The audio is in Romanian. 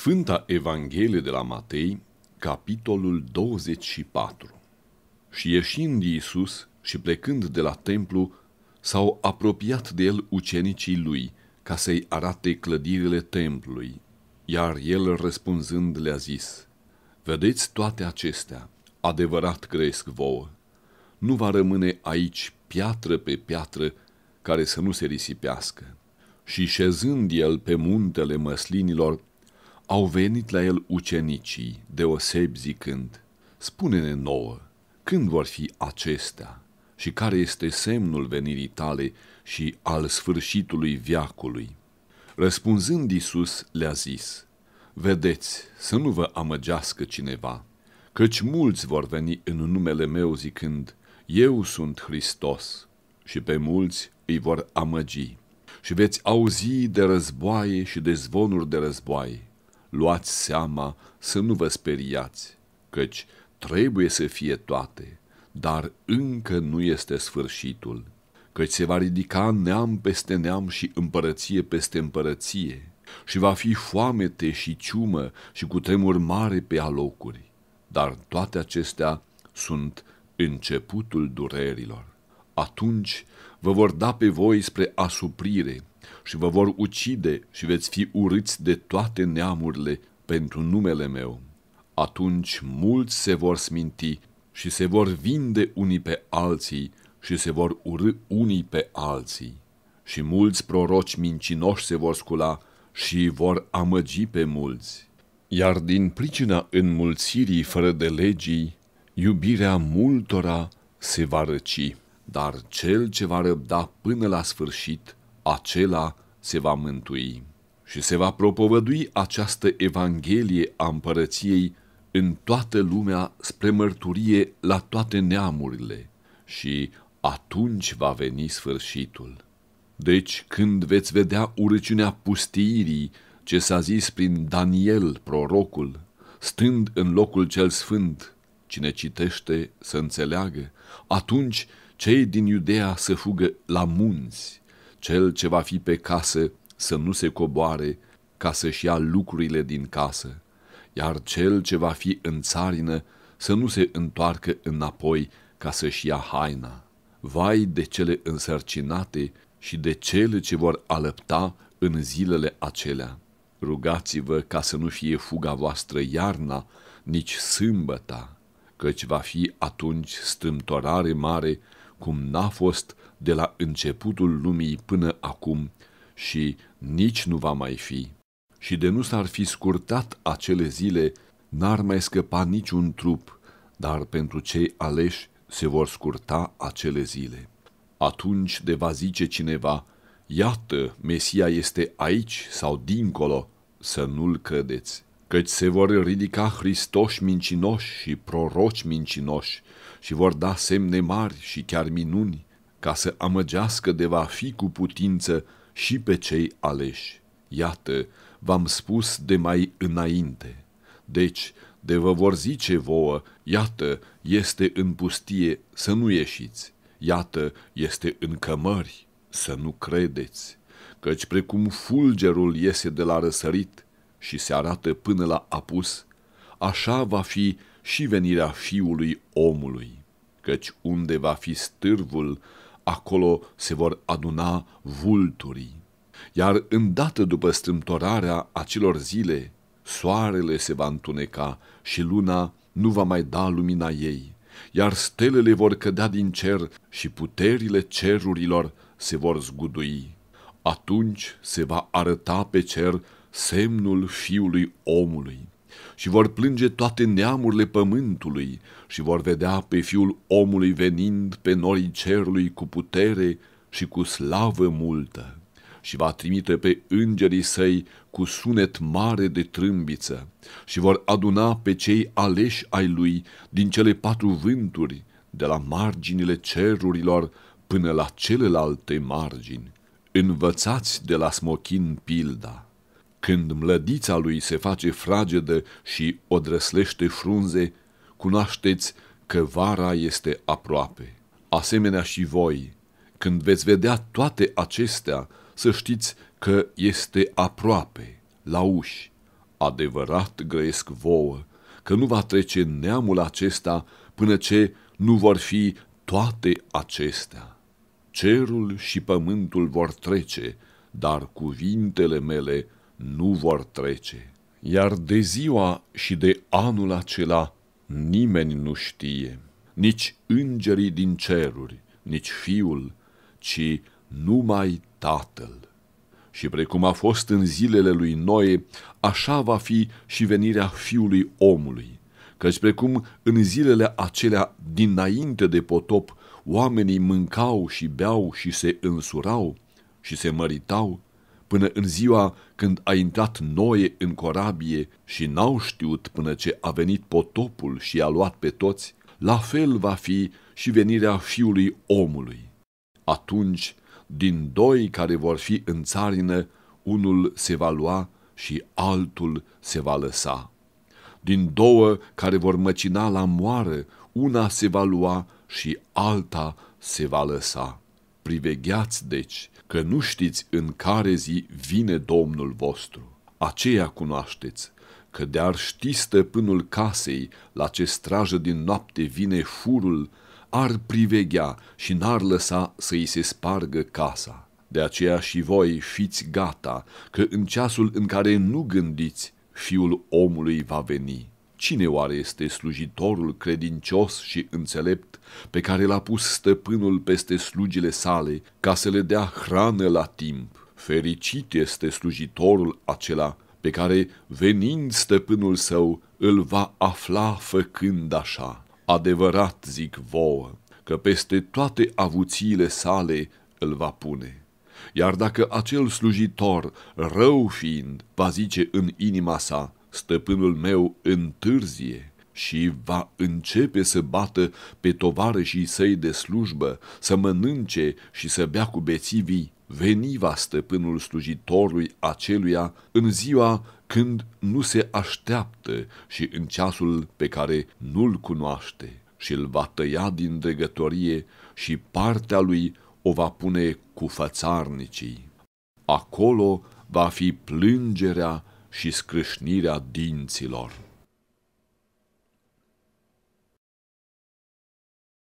Sfânta Evanghelie de la Matei, capitolul 24 Și ieșind Iisus și plecând de la templu, s-au apropiat de el ucenicii lui, ca să-i arate clădirile templului, iar el răspunzând le-a zis, Vedeți toate acestea, adevărat cresc vouă, nu va rămâne aici piatră pe piatră care să nu se risipească. Și șezând el pe muntele măslinilor, au venit la el ucenicii, deosebi zicând, Spune-ne nouă, când vor fi acestea și care este semnul venirii tale și al sfârșitului viacului? Răspunzând Iisus, le-a zis, Vedeți, să nu vă amăgească cineva, căci mulți vor veni în numele meu zicând, Eu sunt Hristos, și pe mulți îi vor amăgi. Și veți auzi de războaie și de zvonuri de războaie luați seama să nu vă speriați, căci trebuie să fie toate, dar încă nu este sfârșitul, căci se va ridica neam peste neam și împărăție peste împărăție, și va fi foamete și ciumă și cu tremur mare pe alocuri. Dar toate acestea sunt începutul durerilor. Atunci vă vor da pe voi spre asuprire, și vă vor ucide și veți fi urâți de toate neamurile pentru numele meu. Atunci mulți se vor sminti și se vor vinde unii pe alții și se vor urâ unii pe alții. Și mulți proroci mincinoși se vor scula și vor amăgi pe mulți. Iar din pricina înmulțirii fără de legii, iubirea multora se va răci, dar cel ce va răbda până la sfârșit acela se va mântui și se va propovădui această Evanghelie a împărăției în toată lumea spre mărturie la toate neamurile și atunci va veni sfârșitul. Deci când veți vedea urăciunea pustiirii ce s-a zis prin Daniel, prorocul, stând în locul cel sfânt, cine citește să înțeleagă, atunci cei din Iudea să fugă la munți, cel ce va fi pe casă să nu se coboare ca să-și ia lucrurile din casă, iar cel ce va fi în țarină să nu se întoarcă înapoi ca să-și ia haina. Vai de cele însărcinate și de cele ce vor alăpta în zilele acelea. Rugați-vă ca să nu fie fuga voastră iarna, nici sâmbăta, căci va fi atunci strâmtorare mare cum n-a fost de la începutul lumii până acum și nici nu va mai fi. Și de nu s-ar fi scurtat acele zile, n-ar mai scăpa niciun trup, dar pentru cei aleși se vor scurta acele zile. Atunci de va zice cineva, iată, Mesia este aici sau dincolo, să nu-l credeți căci se vor ridica Hristoși mincinoși și proroci mincinoși și vor da semne mari și chiar minuni ca să amăgească de va fi cu putință și pe cei aleși. Iată, v-am spus de mai înainte. Deci, de vă vor zice vouă, iată, este în pustie să nu ieșiți, iată, este în cămări să nu credeți, căci precum fulgerul iese de la răsărit, și se arată până la apus, așa va fi și venirea fiului omului, căci unde va fi stârvul, acolo se vor aduna vulturii. Iar îndată după strâmtorarea acelor zile, soarele se va întuneca și luna nu va mai da lumina ei, iar stelele vor cădea din cer și puterile cerurilor se vor zgudui. Atunci se va arăta pe cer semnul fiului omului. Și vor plânge toate neamurile pământului și vor vedea pe fiul omului venind pe norii cerului cu putere și cu slavă multă. Și va trimite pe îngerii săi cu sunet mare de trâmbiță și vor aduna pe cei aleși ai lui din cele patru vânturi, de la marginile cerurilor până la celelalte margini. Învățați de la smochin pilda. Când mlădița lui se face fragedă și odrăslește frunze, cunoașteți că vara este aproape. Asemenea și voi, când veți vedea toate acestea, să știți că este aproape, la uși. Adevărat grăiesc vouă, că nu va trece neamul acesta până ce nu vor fi toate acestea. Cerul și pământul vor trece, dar cuvintele mele nu vor trece, iar de ziua și de anul acela nimeni nu știe, nici îngerii din ceruri, nici fiul, ci numai tatăl. Și precum a fost în zilele lui Noe, așa va fi și venirea fiului omului, căci precum în zilele acelea dinainte de potop, oamenii mâncau și beau și se însurau și se măritau până în ziua când a intrat Noe în corabie și n-au știut până ce a venit potopul și i-a luat pe toți, la fel va fi și venirea fiului omului. Atunci, din doi care vor fi în țarină, unul se va lua și altul se va lăsa. Din două care vor măcina la moară, una se va lua și alta se va lăsa. Privegheați, deci, că nu știți în care zi vine Domnul vostru. Aceea cunoașteți, că de-ar ști stăpânul casei la ce strajă din noapte vine furul, ar priveghea și n-ar lăsa să-i se spargă casa. De aceea și voi fiți gata, că în ceasul în care nu gândiți, fiul omului va veni. Cine oare este slujitorul credincios și înțelept pe care l-a pus stăpânul peste slugile sale ca să le dea hrană la timp? Fericit este slujitorul acela pe care, venind stăpânul său, îl va afla făcând așa. Adevărat zic vouă că peste toate avuțiile sale îl va pune. Iar dacă acel slujitor, rău fiind, va zice în inima sa, stăpânul meu întârzie și va începe să bată pe tovarășii săi de slujbă, să mănânce și să bea cu bețivii, veni va stăpânul slujitorului aceluia în ziua când nu se așteaptă și în ceasul pe care nu-l cunoaște și îl va tăia din dregătorie și partea lui o va pune cu fățarnicii. Acolo va fi plângerea și scrâșnirea dinților.